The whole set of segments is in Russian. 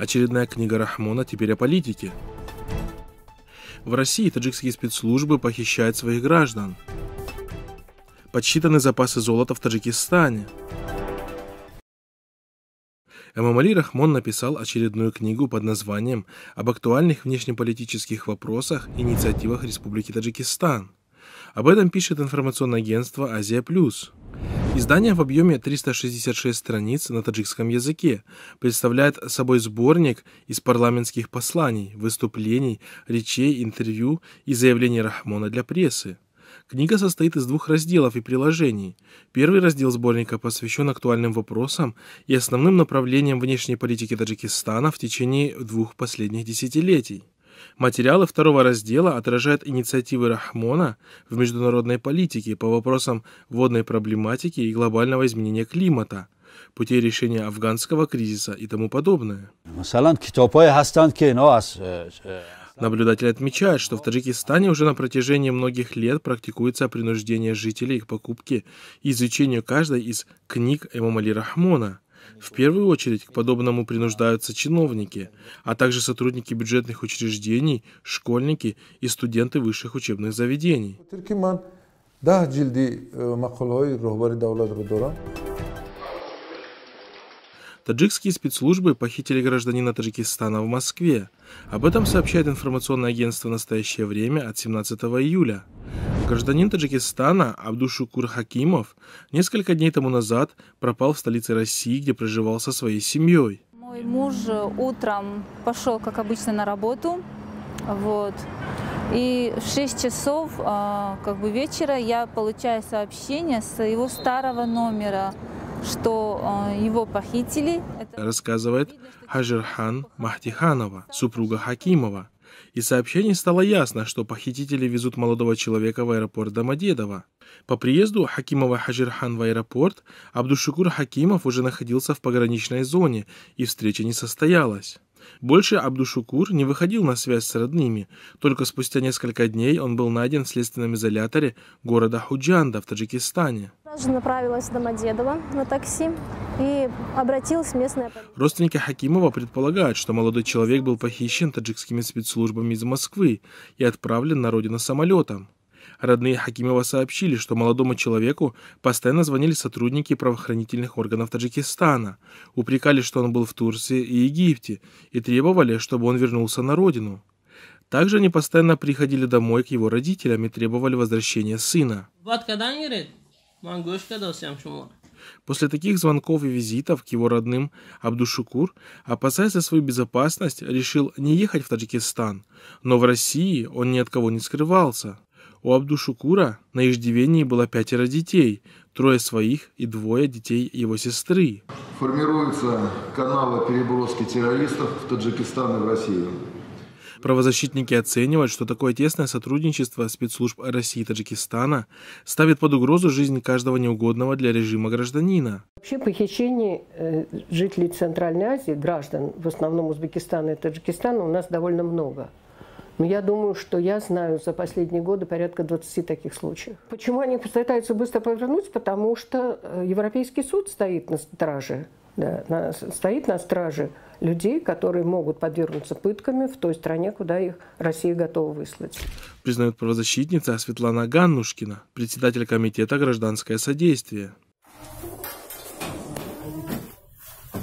Очередная книга Рахмона теперь о политике. В России таджикские спецслужбы похищают своих граждан. Подсчитаны запасы золота в Таджикистане. Эмамали Рахмон написал очередную книгу под названием «Об актуальных внешнеполитических вопросах и инициативах Республики Таджикистан». Об этом пишет информационное агентство «Азия Плюс». Издание в объеме 366 страниц на таджикском языке представляет собой сборник из парламентских посланий, выступлений, речей, интервью и заявлений Рахмона для прессы. Книга состоит из двух разделов и приложений. Первый раздел сборника посвящен актуальным вопросам и основным направлениям внешней политики Таджикистана в течение двух последних десятилетий. Материалы второго раздела отражают инициативы Рахмона в международной политике по вопросам водной проблематики и глобального изменения климата, путей решения афганского кризиса и тому подобное. Наблюдатель отмечает, что в Таджикистане уже на протяжении многих лет практикуется принуждение жителей к покупке и изучению каждой из книг Эмамали Рахмона – в первую очередь к подобному принуждаются чиновники, а также сотрудники бюджетных учреждений, школьники и студенты высших учебных заведений. Э, Таджикские спецслужбы похитили гражданина Таджикистана в Москве. Об этом сообщает информационное агентство «Настоящее время» от 17 июля. Гражданин Таджикистана Абдушукур Хакимов несколько дней тому назад пропал в столице России, где проживал со своей семьей. Мой муж утром пошел, как обычно, на работу. Вот. И в 6 часов а, как бы вечера я получаю сообщение с его старого номера, что а, его похитили. Рассказывает Хажирхан Махтиханова, супруга Хакимова. Из сообщений стало ясно, что похитители везут молодого человека в аэропорт Домодедово. По приезду Хакимова Хаджирхан в аэропорт Абдушукур Хакимов уже находился в пограничной зоне, и встреча не состоялась. Больше Абдушукур не выходил на связь с родными, только спустя несколько дней он был найден в следственном изоляторе города Худжанда в Таджикистане. же направилась в Домодедово на такси и обратилась местная Родственники Хакимова предполагают, что молодой человек был похищен таджикскими спецслужбами из Москвы и отправлен на родину самолетом. Родные Хакимова сообщили, что молодому человеку постоянно звонили сотрудники правоохранительных органов Таджикистана, упрекали, что он был в Турции и Египте, и требовали, чтобы он вернулся на родину. Также они постоянно приходили домой к его родителям и требовали возвращения сына. После таких звонков и визитов к его родным Абдушукур, опасаясь за свою безопасность, решил не ехать в Таджикистан. Но в России он ни от кого не скрывался. У Абдушукура на иждивении было пятеро детей, трое своих и двое детей его сестры. Формируются каналы переброски террористов в Таджикистан и в Россию. Правозащитники оценивают, что такое тесное сотрудничество спецслужб России и Таджикистана ставит под угрозу жизнь каждого неугодного для режима гражданина. Вообще похищение э, жителей Центральной Азии, граждан, в основном Узбекистана и Таджикистана, у нас довольно много. Но я думаю, что я знаю за последние годы порядка 20 таких случаев. Почему они пытаются быстро повернуть? Потому что э, Европейский суд стоит на страже да, на, стоит на страже людей, которые могут подвергнуться пытками в той стране, куда их Россия готова выслать. Признает правозащитница Светлана Ганнушкина, председатель комитета «Гражданское содействие».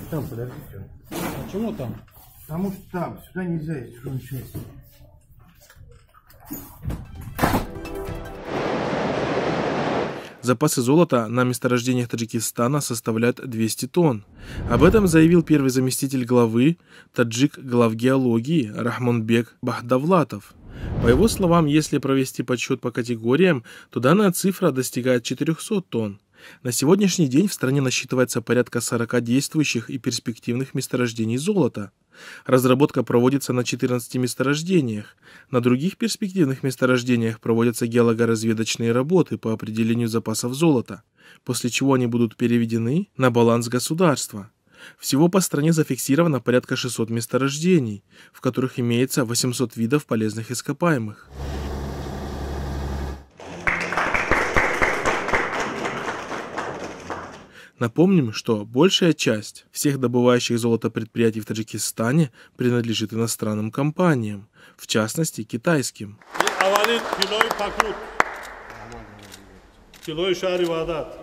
Там, подождите. Почему там? Потому что там, сюда нельзя, если Запасы золота на месторождениях Таджикистана составляют 200 тонн. Об этом заявил первый заместитель главы таджик главгеологии Рахманбек Бахдавлатов. По его словам, если провести подсчет по категориям, то данная цифра достигает 400 тонн. На сегодняшний день в стране насчитывается порядка 40 действующих и перспективных месторождений золота – Разработка проводится на 14 месторождениях. На других перспективных месторождениях проводятся геологоразведочные работы по определению запасов золота, после чего они будут переведены на баланс государства. Всего по стране зафиксировано порядка 600 месторождений, в которых имеется 800 видов полезных ископаемых. Напомним, что большая часть всех добывающих золото предприятий в Таджикистане принадлежит иностранным компаниям, в частности китайским. Килой